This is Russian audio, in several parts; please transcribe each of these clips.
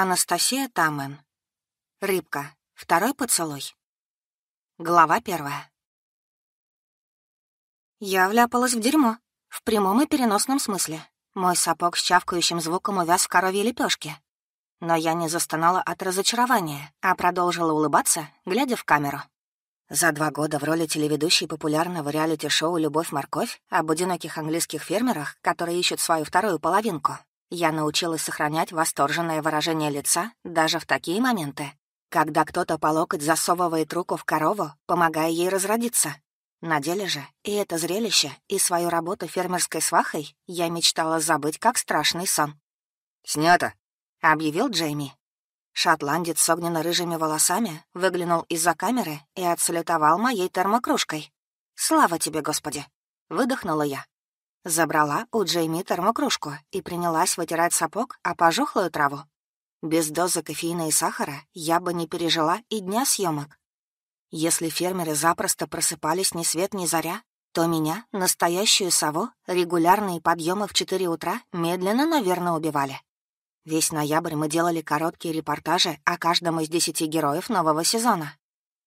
Анастасия Тамен, Рыбка. Второй поцелуй. Глава первая. Я вляпалась в дерьмо. В прямом и переносном смысле. Мой сапог с чавкающим звуком увяз в коровьей лепешке. Но я не застонала от разочарования, а продолжила улыбаться, глядя в камеру. За два года в роли телеведущей популярного реалити-шоу «Любовь-морковь» об одиноких английских фермерах, которые ищут свою вторую половинку, я научилась сохранять восторженное выражение лица даже в такие моменты, когда кто-то по локоть засовывает руку в корову, помогая ей разродиться. На деле же и это зрелище, и свою работу фермерской свахой я мечтала забыть как страшный сон. «Снято!» — объявил Джейми. Шотландец с огненно-рыжими волосами выглянул из-за камеры и отсалютовал моей термокружкой. «Слава тебе, Господи!» — выдохнула я. Забрала у Джейми термокружку и принялась вытирать сапог о пожухлую траву. Без дозы кофеина и сахара я бы не пережила и дня съемок. Если фермеры запросто просыпались ни свет ни заря, то меня, настоящую сову, регулярные подъемы в 4 утра медленно, наверное, убивали. Весь ноябрь мы делали короткие репортажи о каждом из десяти героев нового сезона.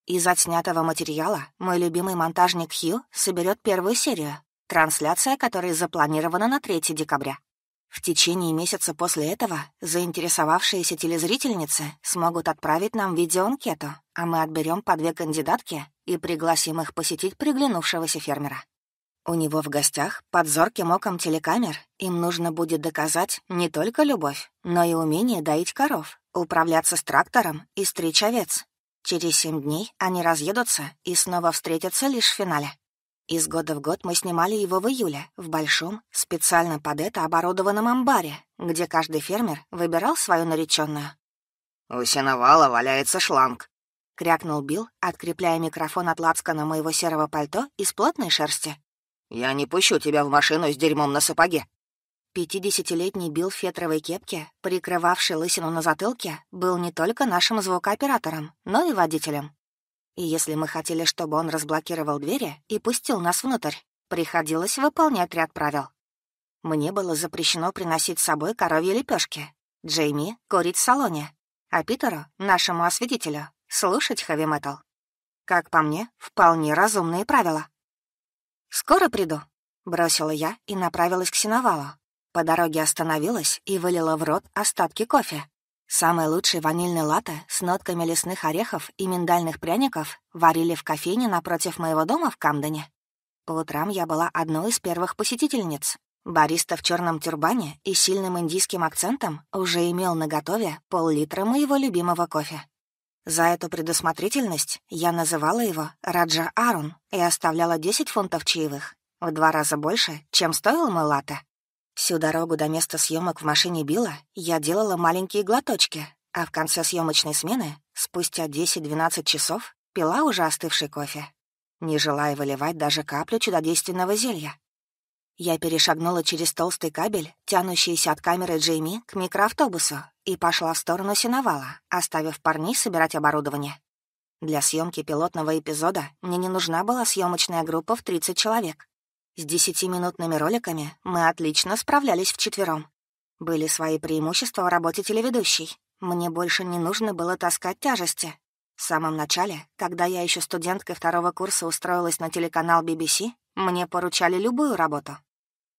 Из отснятого материала мой любимый монтажник Хью соберет первую серию, трансляция которой запланирована на 3 декабря. В течение месяца после этого заинтересовавшиеся телезрительницы смогут отправить нам видеоанкету, а мы отберем по две кандидатки и пригласим их посетить приглянувшегося фермера. У него в гостях, под зорким оком телекамер, им нужно будет доказать не только любовь, но и умение доить коров, управляться с трактором и стричь овец. Через семь дней они разъедутся и снова встретятся лишь в финале. Из года в год мы снимали его в июле, в большом, специально под это оборудованном амбаре, где каждый фермер выбирал свою нареченную. «У сеновала валяется шланг», — крякнул Билл, открепляя микрофон от лацкана моего серого пальто из плотной шерсти. «Я не пущу тебя в машину с дерьмом на сапоге». Пятидесятилетний Билл в фетровой кепке, прикрывавший лысину на затылке, был не только нашим звукооператором, но и водителем. И если мы хотели, чтобы он разблокировал двери и пустил нас внутрь, приходилось выполнять ряд правил. Мне было запрещено приносить с собой коровьи лепешки, Джейми — курить в салоне, а Питеру, нашему осветителю, слушать хэви-метал. Как по мне, вполне разумные правила. «Скоро приду», — бросила я и направилась к сеновалу. По дороге остановилась и вылила в рот остатки кофе, Самый лучший ванильный латте с нотками лесных орехов и миндальных пряников варили в кофейне напротив моего дома в Камдене. По утрам я была одной из первых посетительниц. Бариста в черном тюрбане и сильным индийским акцентом уже имел на готове пол-литра моего любимого кофе. За эту предусмотрительность я называла его Раджа Арун и оставляла 10 фунтов чаевых, в два раза больше, чем стоил мой латте. Всю дорогу до места съемок в машине Билла я делала маленькие глоточки, а в конце съемочной смены, спустя 10-12 часов, пила уже остывший кофе, не желая выливать даже каплю чудодейственного зелья. Я перешагнула через толстый кабель, тянущийся от камеры Джейми, к микроавтобусу и пошла в сторону синовала, оставив парней собирать оборудование. Для съемки пилотного эпизода мне не нужна была съемочная группа в 30 человек. С десятиминутными роликами мы отлично справлялись вчетвером. Были свои преимущества в работе телеведущей. Мне больше не нужно было таскать тяжести. В самом начале, когда я еще студенткой второго курса устроилась на телеканал BBC, мне поручали любую работу.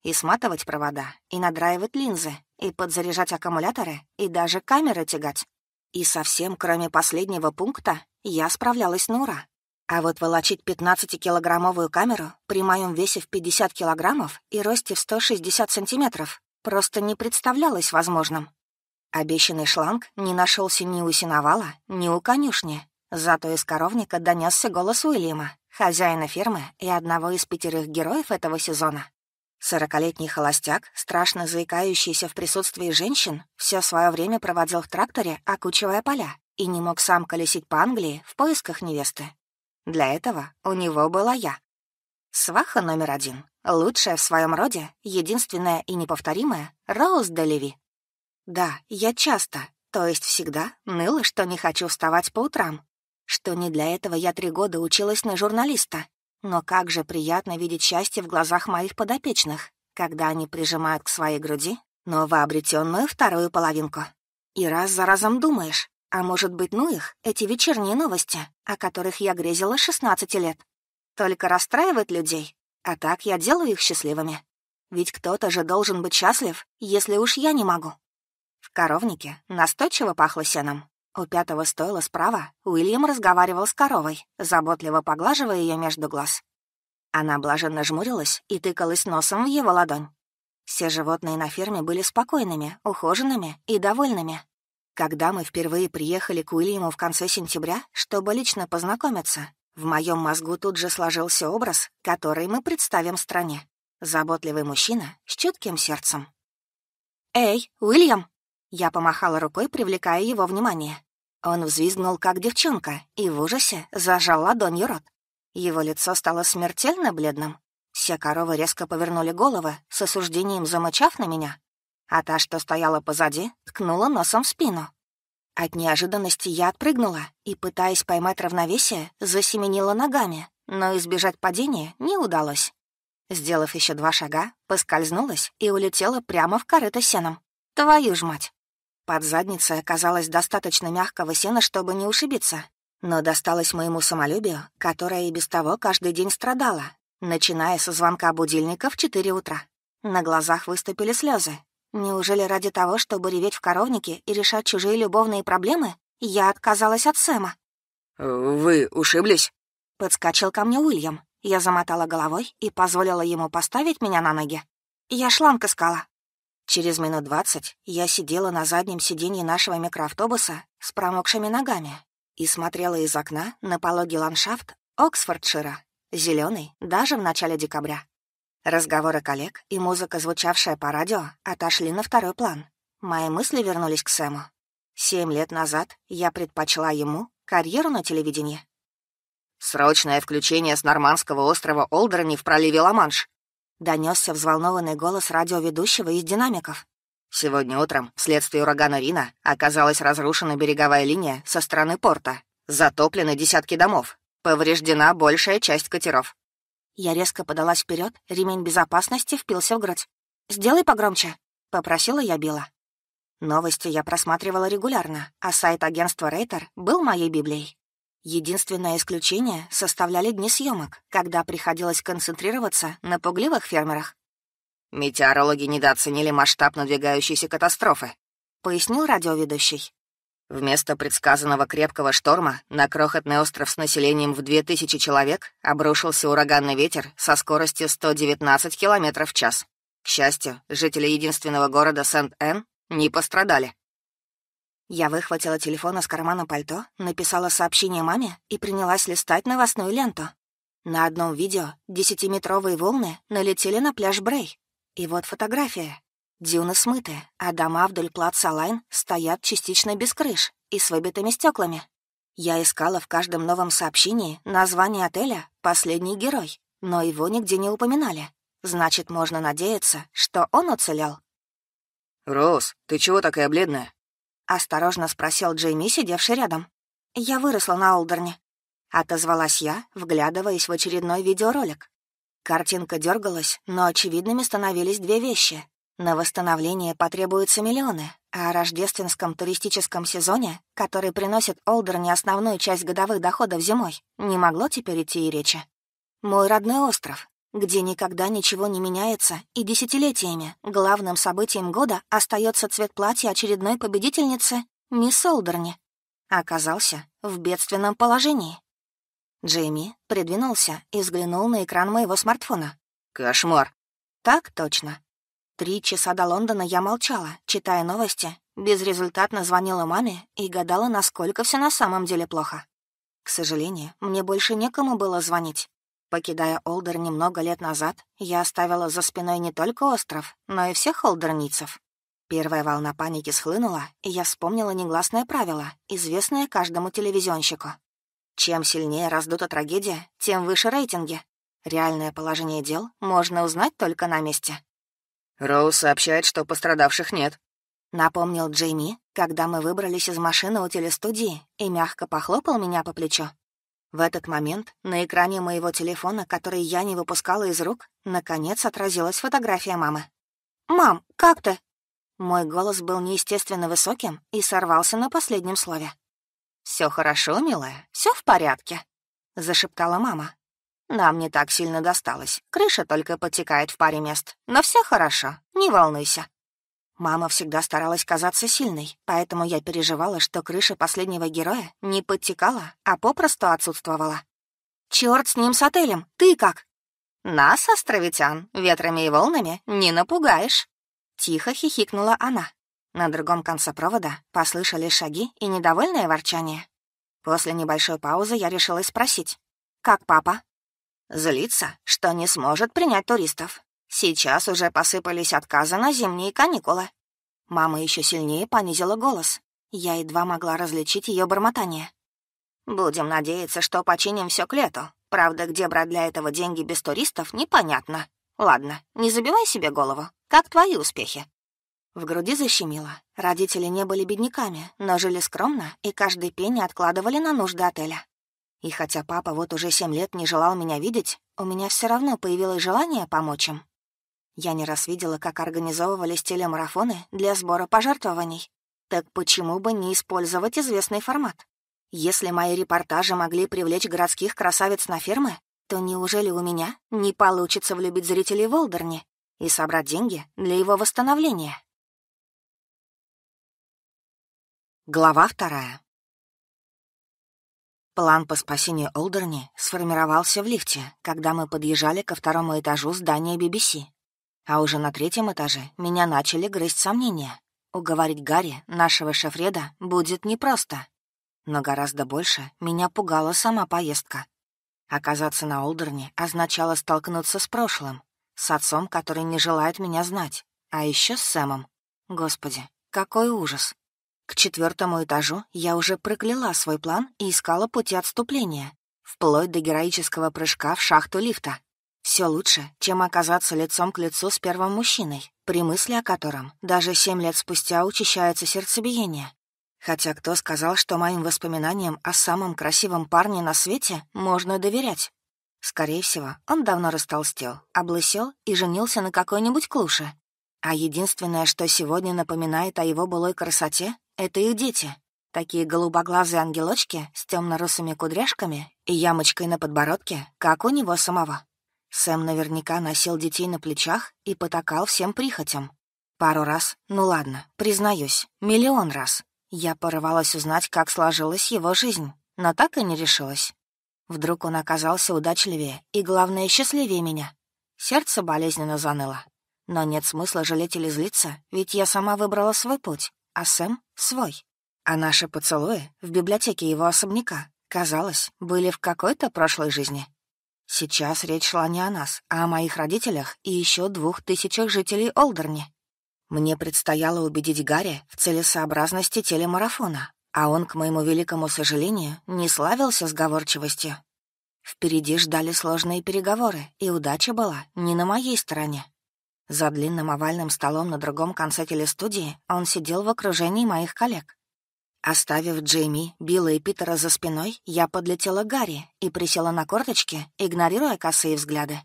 И сматывать провода, и надраивать линзы, и подзаряжать аккумуляторы, и даже камеры тягать. И совсем кроме последнего пункта я справлялась на ура. А вот волочить 15-килограммовую камеру при моем весе в 50 килограммов и росте в 160 сантиметров просто не представлялось возможным. Обещанный шланг не нашелся ни у сеновала, ни у конюшни. Зато из коровника донесся голос Уильяма, хозяина фермы и одного из пятерых героев этого сезона. Сорокалетний холостяк, страшно заикающийся в присутствии женщин, все свое время проводил в тракторе, окучивая поля, и не мог сам колесить по Англии в поисках невесты. Для этого у него была я. Сваха номер один. Лучшая в своем роде, единственная и неповторимая — Роуз де Да, я часто, то есть всегда, ныла, что не хочу вставать по утрам. Что не для этого я три года училась на журналиста. Но как же приятно видеть счастье в глазах моих подопечных, когда они прижимают к своей груди новообретенную вторую половинку. И раз за разом думаешь, а может быть, ну их, эти вечерние новости, о которых я грезила 16 лет. Только расстраивает людей, а так я делаю их счастливыми. Ведь кто-то же должен быть счастлив, если уж я не могу. В коровнике настойчиво пахло сеном. У пятого стойла справа Уильям разговаривал с коровой, заботливо поглаживая ее между глаз. Она блаженно жмурилась и тыкалась носом в его ладонь. Все животные на ферме были спокойными, ухоженными и довольными. Когда мы впервые приехали к Уильяму в конце сентября, чтобы лично познакомиться, в моем мозгу тут же сложился образ, который мы представим стране. Заботливый мужчина с чутким сердцем. «Эй, Уильям!» Я помахала рукой, привлекая его внимание. Он взвизгнул, как девчонка, и в ужасе зажал ладонью рот. Его лицо стало смертельно бледным. Все коровы резко повернули головы, с осуждением замычав на меня, а та, что стояла позади, ткнула носом в спину. От неожиданности я отпрыгнула и, пытаясь поймать равновесие, засеменила ногами, но избежать падения не удалось. Сделав еще два шага, поскользнулась и улетела прямо в корыто сеном. Твою ж мать! Под задницей оказалось достаточно мягкого сена, чтобы не ушибиться, но досталось моему самолюбию, которое и без того каждый день страдало, начиная со звонка будильника в 4 утра. На глазах выступили слезы, Неужели ради того, чтобы реветь в коровнике и решать чужие любовные проблемы, я отказалась от Сэма? «Вы ушиблись?» Подскочил ко мне Уильям. Я замотала головой и позволила ему поставить меня на ноги. Я шланг искала. Через минут двадцать я сидела на заднем сиденье нашего микроавтобуса с промокшими ногами и смотрела из окна на пологий ландшафт Оксфордшира, зеленый даже в начале декабря. Разговоры коллег и музыка, звучавшая по радио, отошли на второй план. Мои мысли вернулись к Сэму. Семь лет назад я предпочла ему карьеру на телевидении. «Срочное включение с нормандского острова Олдерни в проливе Ла-Манш!» Донесся взволнованный голос радиоведущего из динамиков. «Сегодня утром, вследствие урагана Рина, оказалась разрушена береговая линия со стороны порта. Затоплены десятки домов. Повреждена большая часть катеров. Я резко подалась вперед, ремень безопасности впился в грудь. «Сделай погромче», — попросила я Билла. Новости я просматривала регулярно, а сайт агентства Рейтер был моей библией. Единственное исключение составляли дни съемок, когда приходилось концентрироваться на пугливых фермерах. «Метеорологи недооценили масштаб надвигающейся катастрофы», — пояснил радиоведущий. Вместо предсказанного крепкого шторма на крохотный остров с населением в 2000 человек обрушился ураганный ветер со скоростью 119 км в час. К счастью, жители единственного города Сент-Энн не пострадали. Я выхватила телефон из кармана пальто, написала сообщение маме и принялась листать новостную ленту. На одном видео десятиметровые волны налетели на пляж Брей. И вот фотография. Дюны смыты, а дома вдоль плаца Лайн стоят частично без крыш и с выбитыми стеклами. Я искала в каждом новом сообщении название отеля «Последний герой», но его нигде не упоминали. Значит, можно надеяться, что он уцелел. «Роуз, ты чего такая бледная?» — осторожно спросил Джейми, сидевший рядом. «Я выросла на Олдерне». Отозвалась я, вглядываясь в очередной видеоролик. Картинка дергалась, но очевидными становились две вещи. На восстановление потребуются миллионы, а о рождественском туристическом сезоне, который приносит Олдер не основную часть годовых доходов зимой, не могло теперь идти и речи. Мой родной остров, где никогда ничего не меняется, и десятилетиями главным событием года остается цвет платья очередной победительницы мисс Олдерни, оказался в бедственном положении. Джейми придвинулся и взглянул на экран моего смартфона. «Кошмар!» «Так точно. Три часа до Лондона я молчала, читая новости, безрезультатно звонила маме и гадала, насколько все на самом деле плохо. К сожалению, мне больше некому было звонить. Покидая Олдер немного лет назад, я оставила за спиной не только остров, но и всех олдерницев. Первая волна паники схлынула, и я вспомнила негласное правило, известное каждому телевизионщику. Чем сильнее раздута трагедия, тем выше рейтинги. Реальное положение дел можно узнать только на месте. Роуз сообщает, что пострадавших нет. Напомнил Джейми, когда мы выбрались из машины у телестудии и мягко похлопал меня по плечу. В этот момент на экране моего телефона, который я не выпускала из рук, наконец отразилась фотография мамы. «Мам, как ты?» Мой голос был неестественно высоким и сорвался на последнем слове. Все хорошо, милая, все в порядке», — зашептала мама, нам не так сильно досталось. Крыша только подтекает в паре мест. Но все хорошо, не волнуйся. Мама всегда старалась казаться сильной, поэтому я переживала, что крыша последнего героя не подтекала, а попросту отсутствовала. Черт с ним, с отелем! Ты как?» «Нас, островитян, ветрами и волнами не напугаешь!» Тихо хихикнула она. На другом конце провода послышали шаги и недовольное ворчание. После небольшой паузы я решила спросить. «Как папа?» Злится, что не сможет принять туристов. Сейчас уже посыпались отказы на зимние каникулы. Мама еще сильнее понизила голос. Я едва могла различить ее бормотание. «Будем надеяться, что починим все к лету. Правда, где брать для этого деньги без туристов, непонятно. Ладно, не забивай себе голову. Как твои успехи?» В груди защемило. Родители не были бедняками, но жили скромно и каждый пень откладывали на нужды отеля. И хотя папа вот уже семь лет не желал меня видеть, у меня все равно появилось желание помочь им. Я не раз видела, как организовывались телемарафоны для сбора пожертвований. Так почему бы не использовать известный формат? Если мои репортажи могли привлечь городских красавиц на фермы, то неужели у меня не получится влюбить зрителей в Олдерни и собрать деньги для его восстановления? Глава вторая. План по спасению Олдерни сформировался в лифте, когда мы подъезжали ко второму этажу здания BBC. А уже на третьем этаже меня начали грызть сомнения. Уговорить Гарри, нашего шефреда, будет непросто. Но гораздо больше меня пугала сама поездка. Оказаться на Олдерне означало столкнуться с прошлым, с отцом, который не желает меня знать, а еще с Сэмом. Господи, какой ужас! К четвертому этажу я уже прокляла свой план и искала пути отступления, вплоть до героического прыжка в шахту лифта. Все лучше, чем оказаться лицом к лицу с первым мужчиной, при мысли о котором даже семь лет спустя учащается сердцебиение. Хотя кто сказал, что моим воспоминаниям о самом красивом парне на свете можно доверять? Скорее всего, он давно растолстел, облысел и женился на какой-нибудь клуше. А единственное, что сегодня напоминает о его былой красоте, это их дети. Такие голубоглазые ангелочки с темно-русыми кудряшками и ямочкой на подбородке, как у него самого. Сэм наверняка носил детей на плечах и потакал всем прихотям. Пару раз, ну ладно, признаюсь, миллион раз. Я порывалась узнать, как сложилась его жизнь, но так и не решилась. Вдруг он оказался удачливее и, главное, счастливее меня. Сердце болезненно заныло. Но нет смысла жалеть или злиться, ведь я сама выбрала свой путь а Сэм — свой. А наши поцелуи в библиотеке его особняка, казалось, были в какой-то прошлой жизни. Сейчас речь шла не о нас, а о моих родителях и еще двух тысячах жителей Олдерни. Мне предстояло убедить Гарри в целесообразности телемарафона, а он, к моему великому сожалению, не славился сговорчивостью. Впереди ждали сложные переговоры, и удача была не на моей стороне. За длинным овальным столом на другом конце телестудии он сидел в окружении моих коллег. Оставив Джейми, Билла и Питера за спиной, я подлетела к Гарри и присела на корточки, игнорируя косые взгляды.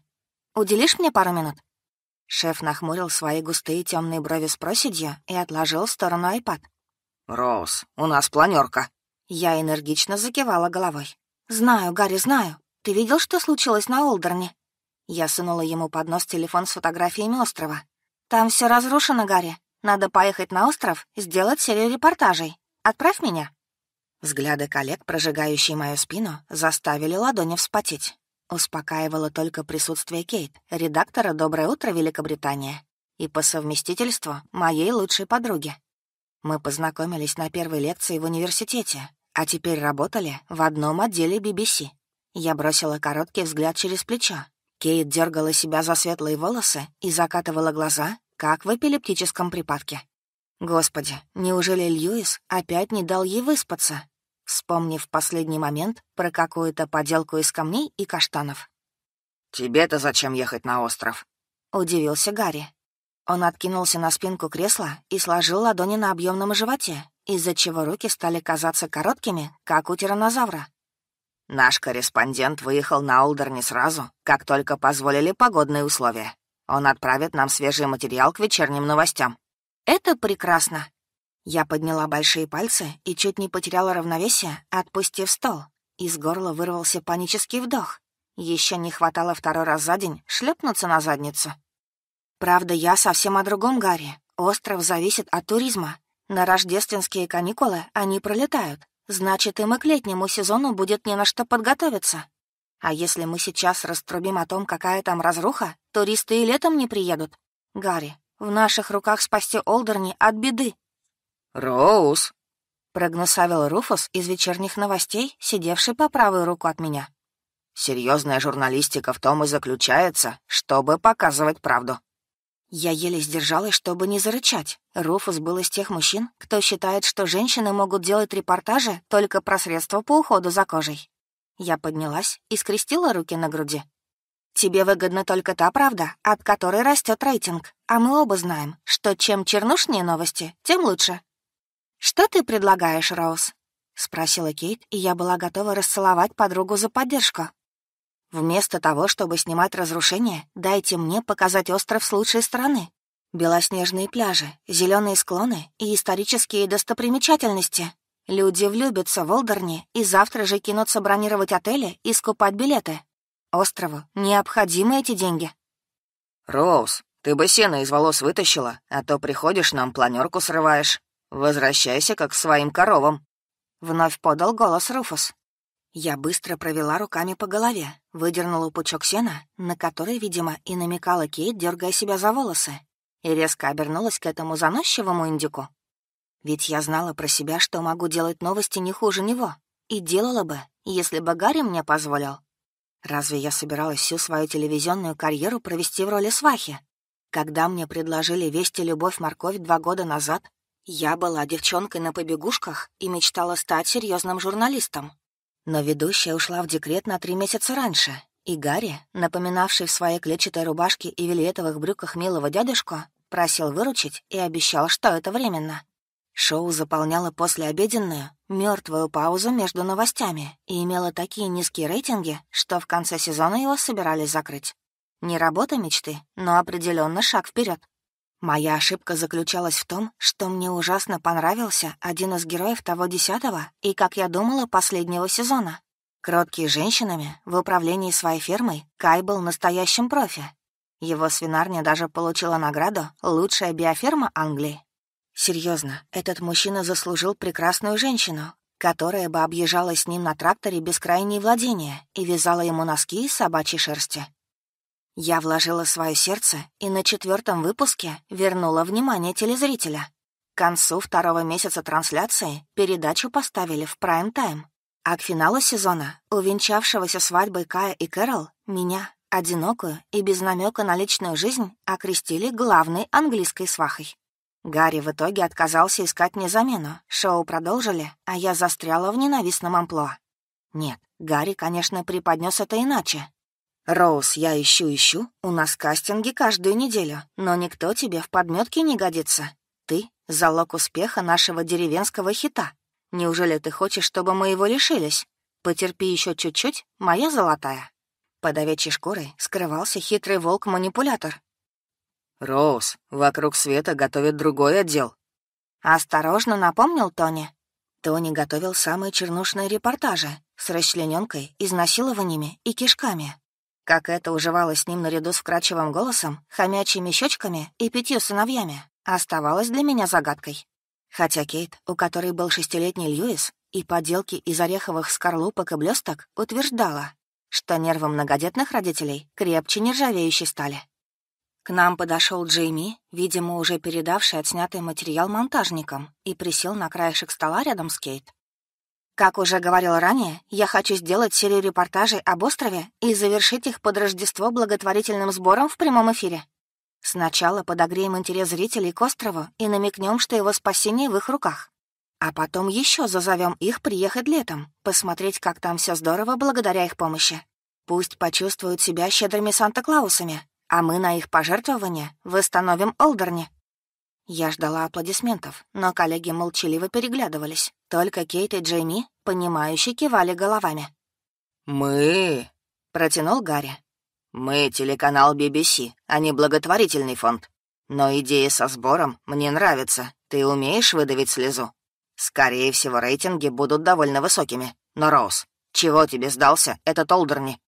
«Уделишь мне пару минут?» Шеф нахмурил свои густые темные брови с проседью и отложил в сторону айпад. «Роуз, у нас планерка. Я энергично закивала головой. «Знаю, Гарри, знаю. Ты видел, что случилось на Олдерне?» Я сунула ему под нос телефон с фотографиями острова. «Там все разрушено, Гарри. Надо поехать на остров, сделать серию репортажей. Отправь меня». Взгляды коллег, прожигающие мою спину, заставили ладони вспотеть. Успокаивало только присутствие Кейт, редактора «Доброе утро, Великобритания», и по совместительству моей лучшей подруги. Мы познакомились на первой лекции в университете, а теперь работали в одном отделе BBC. Я бросила короткий взгляд через плечо, Кейт дергала себя за светлые волосы и закатывала глаза, как в эпилептическом припадке. Господи, неужели Льюис опять не дал ей выспаться? Вспомнив в последний момент про какую-то поделку из камней и каштанов. «Тебе-то зачем ехать на остров?» — удивился Гарри. Он откинулся на спинку кресла и сложил ладони на объемном животе, из-за чего руки стали казаться короткими, как у тиранозавра. Наш корреспондент выехал на Олдер не сразу, как только позволили погодные условия. Он отправит нам свежий материал к вечерним новостям. Это прекрасно. Я подняла большие пальцы и чуть не потеряла равновесие, отпустив стол. Из горла вырвался панический вдох. Еще не хватало второй раз за день шлепнуться на задницу. Правда, я совсем о другом, Гарри. Остров зависит от туризма. На рождественские каникулы они пролетают, Значит, им и к летнему сезону будет не на что подготовиться. А если мы сейчас раструбим о том, какая там разруха, туристы и летом не приедут. Гарри, в наших руках спасти Олдерни от беды. «Роуз!» — прогнусавил Руфус из вечерних новостей, сидевший по правую руку от меня. «Серьезная журналистика в том и заключается, чтобы показывать правду». Я еле сдержалась, чтобы не зарычать. Руфус был из тех мужчин, кто считает, что женщины могут делать репортажи только про средства по уходу за кожей. Я поднялась и скрестила руки на груди. «Тебе выгодна только та правда, от которой растет рейтинг, а мы оба знаем, что чем чернушнее новости, тем лучше». «Что ты предлагаешь, Роуз?» — спросила Кейт, и я была готова расцеловать подругу за поддержку. Вместо того, чтобы снимать разрушения, дайте мне показать остров с лучшей стороны. Белоснежные пляжи, зеленые склоны и исторические достопримечательности. Люди влюбятся в Олдерни и завтра же кинутся бронировать отели и скупать билеты. Острову необходимы эти деньги. «Роуз, ты бы сено из волос вытащила, а то приходишь нам, планерку срываешь. Возвращайся, как к своим коровам», — вновь подал голос Руфус. Я быстро провела руками по голове, выдернула пучок сена, на который, видимо, и намекала Кейт, дергая себя за волосы, и резко обернулась к этому заносчивому индику. Ведь я знала про себя, что могу делать новости не хуже него, и делала бы, если бы Гарри мне позволил. Разве я собиралась всю свою телевизионную карьеру провести в роли свахи? Когда мне предложили вести «Любовь, морковь» два года назад, я была девчонкой на побегушках и мечтала стать серьезным журналистом, но ведущая ушла в декрет на три месяца раньше, и Гарри, напоминавший в своей клетчатой рубашке и вельветовых брюках милого дядюшку, просил выручить и обещал, что это временно. Шоу заполняло послеобеденную, мертвую паузу между новостями и имело такие низкие рейтинги, что в конце сезона его собирались закрыть. Не работа мечты, но определенно шаг вперед. Моя ошибка заключалась в том, что мне ужасно понравился один из героев того десятого и, как я думала, последнего сезона. Кроткий женщинами, в управлении своей фермой Кай был настоящим профи. Его свинарня даже получила награду «Лучшая биоферма Англии». Серьезно, этот мужчина заслужил прекрасную женщину, которая бы объезжала с ним на тракторе бескрайние владения и вязала ему носки из собачьей шерсти. Я вложила свое сердце и на четвертом выпуске вернула внимание телезрителя. К концу второго месяца трансляции передачу поставили в прайм-тайм, а к финалу сезона, увенчавшегося свадьбой Кая и Кэрол, меня, одинокую и без намека на личную жизнь, окрестили главной английской свахой. Гарри в итоге отказался искать мне замену, шоу продолжили, а я застряла в ненавистном амплуа. Нет, Гарри, конечно, преподнес это иначе, «Роуз, я ищу-ищу. У нас кастинги каждую неделю, но никто тебе в подметке не годится. Ты — залог успеха нашего деревенского хита. Неужели ты хочешь, чтобы мы его лишились? Потерпи еще чуть-чуть, моя золотая». Под овечьей шкурой скрывался хитрый волк-манипулятор. «Роуз, вокруг света готовит другой отдел». «Осторожно», — напомнил Тони. Тони готовил самые чернушные репортажи с расчлененкой, изнасилованиями и кишками. Как это уживалось с ним наряду с вкрадчивым голосом, хомячими щечками и пятью сыновьями, оставалось для меня загадкой. Хотя Кейт, у которой был шестилетний Льюис, и поделки из ореховых скорлупок и блесток утверждала, что нервы многодетных родителей крепче нержавеющей стали. К нам подошел Джейми, видимо, уже передавший отснятый материал монтажникам, и присел на краешек стола рядом с Кейт. Как уже говорил ранее, я хочу сделать серию репортажей об острове и завершить их под Рождество благотворительным сбором в прямом эфире. Сначала подогреем интерес зрителей к острову и намекнем, что его спасение в их руках. А потом еще зазовем их приехать летом, посмотреть, как там все здорово благодаря их помощи. Пусть почувствуют себя щедрыми Санта-Клаусами, а мы на их пожертвования восстановим Олдерни. Я ждала аплодисментов, но коллеги молчаливо переглядывались. Только Кейт и Джейми, понимающие, кивали головами. «Мы...» — протянул Гарри. «Мы телеканал BBC, а не благотворительный фонд. Но идея со сбором мне нравится. Ты умеешь выдавить слезу? Скорее всего, рейтинги будут довольно высокими. Но, Роуз, чего тебе сдался этот Олдерни?